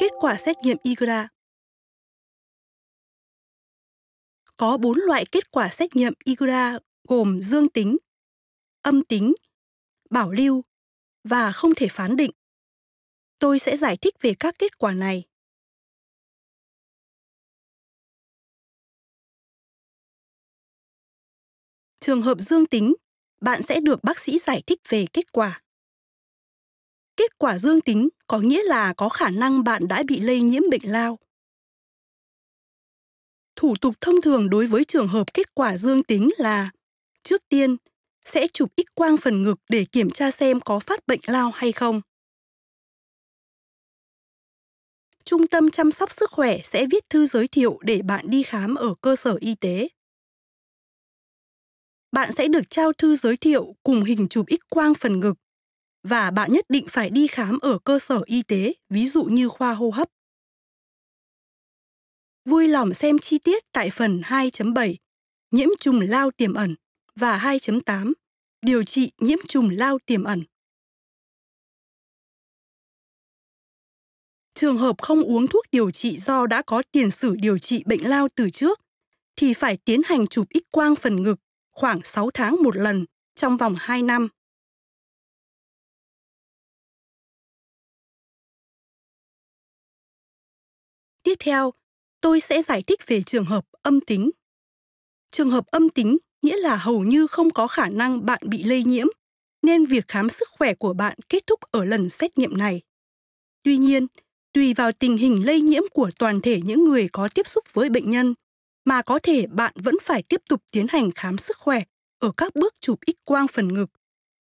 Kết quả xét nghiệm IGRA Có 4 loại kết quả xét nghiệm IGRA gồm dương tính, âm tính, bảo lưu và không thể phán định. Tôi sẽ giải thích về các kết quả này. Trường hợp dương tính, bạn sẽ được bác sĩ giải thích về kết quả. Kết quả dương tính có nghĩa là có khả năng bạn đã bị lây nhiễm bệnh lao. Thủ tục thông thường đối với trường hợp kết quả dương tính là trước tiên sẽ chụp x quang phần ngực để kiểm tra xem có phát bệnh lao hay không. Trung tâm chăm sóc sức khỏe sẽ viết thư giới thiệu để bạn đi khám ở cơ sở y tế. Bạn sẽ được trao thư giới thiệu cùng hình chụp x quang phần ngực và bạn nhất định phải đi khám ở cơ sở y tế, ví dụ như khoa hô hấp. Vui lòng xem chi tiết tại phần 2.7, nhiễm trùng lao tiềm ẩn và 2.8, điều trị nhiễm trùng lao tiềm ẩn. Trường hợp không uống thuốc điều trị do đã có tiền sử điều trị bệnh lao từ trước thì phải tiến hành chụp X quang phần ngực khoảng 6 tháng một lần trong vòng 2 năm. Tiếp theo, tôi sẽ giải thích về trường hợp âm tính. Trường hợp âm tính nghĩa là hầu như không có khả năng bạn bị lây nhiễm, nên việc khám sức khỏe của bạn kết thúc ở lần xét nghiệm này. Tuy nhiên, tùy vào tình hình lây nhiễm của toàn thể những người có tiếp xúc với bệnh nhân, mà có thể bạn vẫn phải tiếp tục tiến hành khám sức khỏe ở các bước chụp X quang phần ngực,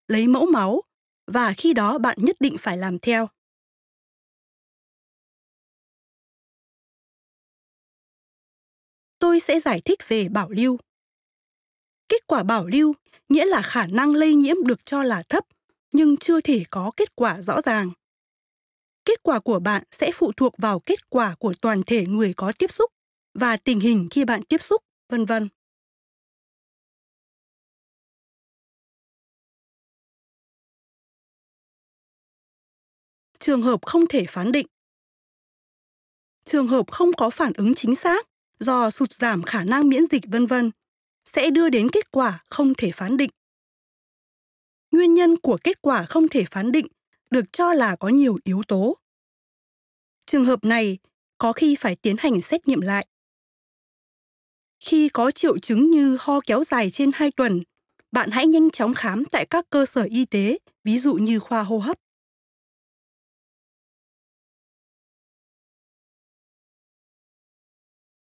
lấy mẫu máu và khi đó bạn nhất định phải làm theo. tôi sẽ giải thích về bảo lưu. Kết quả bảo lưu nghĩa là khả năng lây nhiễm được cho là thấp nhưng chưa thể có kết quả rõ ràng. Kết quả của bạn sẽ phụ thuộc vào kết quả của toàn thể người có tiếp xúc và tình hình khi bạn tiếp xúc, vân vân. Trường hợp không thể phán định Trường hợp không có phản ứng chính xác do sụt giảm khả năng miễn dịch vân vân sẽ đưa đến kết quả không thể phán định. Nguyên nhân của kết quả không thể phán định được cho là có nhiều yếu tố. Trường hợp này có khi phải tiến hành xét nghiệm lại. Khi có triệu chứng như ho kéo dài trên 2 tuần, bạn hãy nhanh chóng khám tại các cơ sở y tế, ví dụ như khoa hô hấp.